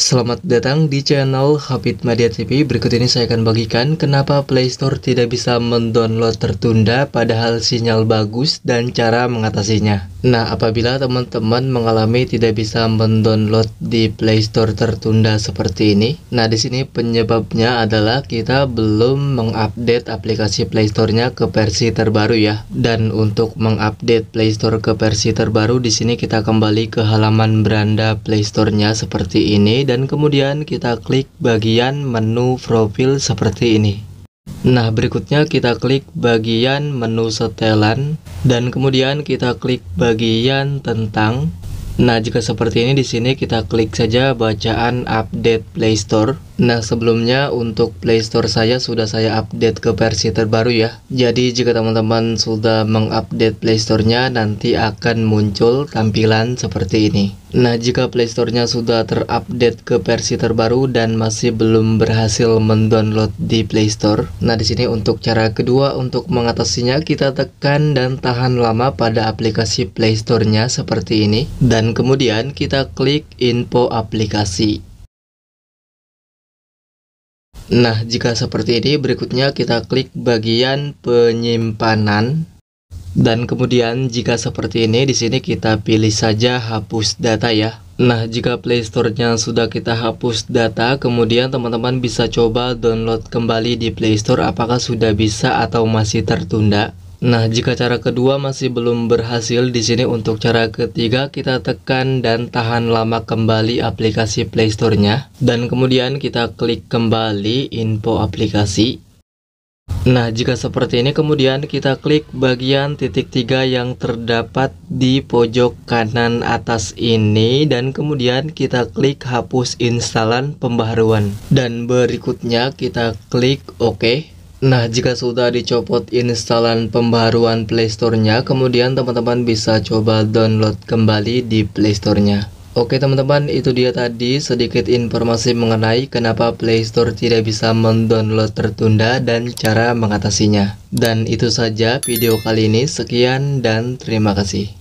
Selamat datang di channel Habit Media TV. Berikut ini saya akan bagikan kenapa Play Store tidak bisa mendownload tertunda padahal sinyal bagus dan cara mengatasinya. Nah, apabila teman-teman mengalami tidak bisa mendownload di Play Store tertunda seperti ini, nah di sini penyebabnya adalah kita belum mengupdate aplikasi Play Store-nya ke versi terbaru ya. Dan untuk mengupdate Play Store ke versi terbaru di sini kita kembali ke halaman beranda Play Store-nya seperti ini dan kemudian kita klik bagian menu profil seperti ini. Nah, berikutnya kita klik bagian menu setelan dan kemudian kita klik bagian tentang. Nah, jika seperti ini di sini kita klik saja bacaan update Play Store. Nah sebelumnya untuk playstore saya sudah saya update ke versi terbaru ya Jadi jika teman-teman sudah mengupdate playstore nya nanti akan muncul tampilan seperti ini Nah jika playstore nya sudah terupdate ke versi terbaru dan masih belum berhasil mendownload di playstore Nah di sini untuk cara kedua untuk mengatasinya kita tekan dan tahan lama pada aplikasi playstore nya seperti ini Dan kemudian kita klik info aplikasi Nah, jika seperti ini, berikutnya kita klik bagian penyimpanan. Dan kemudian jika seperti ini, di sini kita pilih saja hapus data ya. Nah, jika playstore-nya sudah kita hapus data, kemudian teman-teman bisa coba download kembali di playstore apakah sudah bisa atau masih tertunda. Nah, jika cara kedua masih belum berhasil di sini untuk cara ketiga kita tekan dan tahan lama kembali aplikasi Play Store-nya dan kemudian kita klik kembali info aplikasi. Nah, jika seperti ini kemudian kita klik bagian titik tiga yang terdapat di pojok kanan atas ini dan kemudian kita klik hapus instalan pembaharuan dan berikutnya kita klik OK. Nah, jika sudah dicopot instalan pembaruan Playstornya, nya kemudian teman-teman bisa coba download kembali di Playstornya. nya Oke teman-teman, itu dia tadi sedikit informasi mengenai kenapa Playstore tidak bisa mendownload tertunda dan cara mengatasinya. Dan itu saja video kali ini, sekian dan terima kasih.